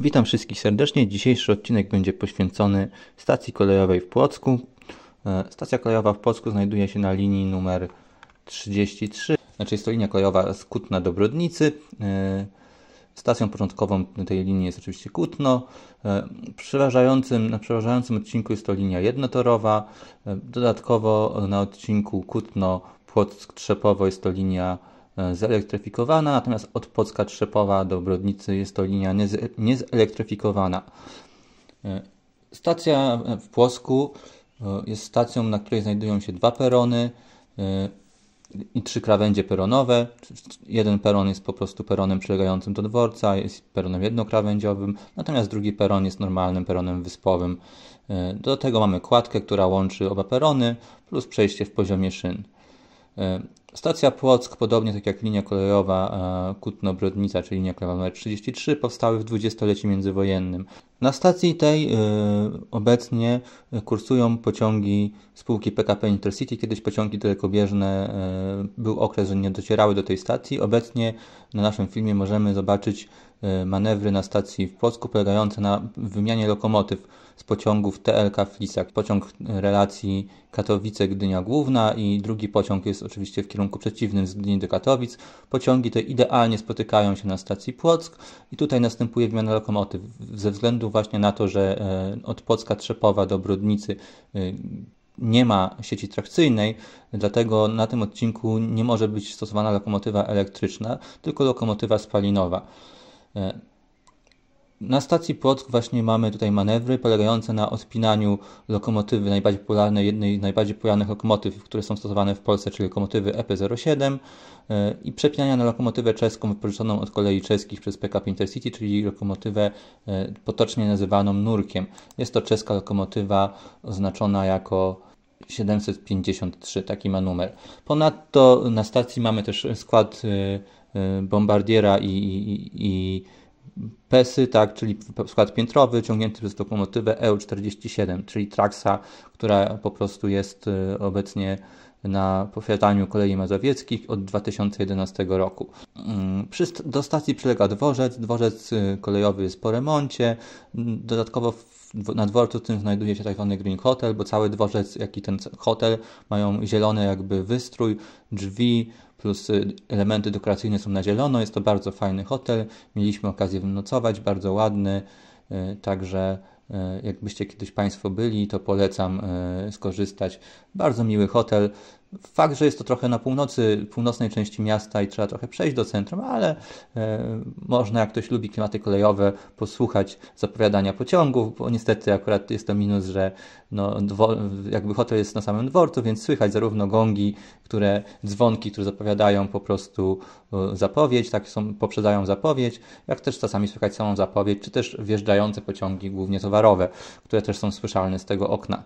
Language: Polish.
Witam wszystkich serdecznie. Dzisiejszy odcinek będzie poświęcony stacji kolejowej w Płocku. E, stacja kolejowa w Płocku znajduje się na linii numer 33, znaczy jest to linia kolejowa z Kutna do Brodnicy. E, stacją początkową tej linii jest oczywiście Kutno. E, przeważającym, na przeważającym odcinku jest to linia jednotorowa. Dodatkowo na odcinku Kutno-Płock-Trzepowo jest to linia E, zelektryfikowana, natomiast od Pocka Trzepowa do Brodnicy jest to linia niezelektryfikowana. E, stacja w Płosku e, jest stacją, na której znajdują się dwa perony i trzy krawędzie peronowe. Jeden peron jest po prostu peronem przylegającym do dworca, jest peronem jednokrawędziowym, natomiast drugi peron jest normalnym peronem wyspowym. Do tego mamy kładkę, która łączy oba perony, plus przejście w poziomie szyn. Stacja Płock, podobnie tak jak linia kolejowa e, Kutno-Brodnica, czyli linia kolejowa nr 33, powstały w dwudziestoleciu międzywojennym. Na stacji tej e, obecnie kursują pociągi spółki PKP Intercity. Kiedyś pociągi dalekobieżne, y, e, był okres, że nie docierały do tej stacji. Obecnie na naszym filmie możemy zobaczyć E, manewry na stacji w Płocku polegające na wymianie lokomotyw z pociągów TLK Flisak. Pociąg relacji Katowice-Gdynia Główna i drugi pociąg jest oczywiście w kierunku przeciwnym z Gdyni do Katowic. Pociągi te idealnie spotykają się na stacji Płock i tutaj następuje wymiana lokomotyw ze względu właśnie na to, że e, od Płocka Trzepowa do Brodnicy e, nie ma sieci trakcyjnej, dlatego na tym odcinku nie może być stosowana lokomotywa elektryczna, tylko lokomotywa spalinowa. E, na stacji Płock właśnie mamy tutaj manewry polegające na odpinaniu lokomotywy najbardziej popularnej, jednej z najbardziej popularnych lokomotyw, które są stosowane w Polsce, czyli lokomotywy EP07 e, i przepinania na lokomotywę czeską wypożyczoną od kolei czeskich przez PKP Intercity, czyli lokomotywę e, potocznie nazywaną nurkiem. Jest to czeska lokomotywa oznaczona jako 753, taki ma numer. Ponadto na stacji mamy też skład y, y, bombardiera i, i, i PESY, tak, czyli skład piętrowy ciągnięty przez lokomotywę EU47, czyli traksa, która po prostu jest y, obecnie na powiataniu kolei mazowieckich od 2011 roku. Mm, do stacji przylega dworzec. Dworzec y, kolejowy jest po remoncie. Mm, dodatkowo na dworcu tym znajduje się tak zwany Green Hotel, bo cały dworzec, jak i ten hotel mają zielony jakby wystrój, drzwi, plus y, elementy dekoracyjne są na zielono. Jest to bardzo fajny hotel. Mieliśmy okazję wynocować. bardzo ładny. Y, także E, jakbyście kiedyś Państwo byli, to polecam e, skorzystać. Bardzo miły hotel. Fakt, że jest to trochę na północy, północnej części miasta i trzeba trochę przejść do centrum, ale e, można, jak ktoś lubi klimaty kolejowe, posłuchać zapowiadania pociągów, bo niestety akurat jest to minus, że no, jakby hotel jest na samym dworcu, więc słychać zarówno gongi, które dzwonki, które zapowiadają po prostu zapowiedź, tak są, poprzedzają zapowiedź, jak też czasami słychać samą zapowiedź, czy też wjeżdżające pociągi, głównie towarzyskie towarowe, które też są słyszalne z tego okna.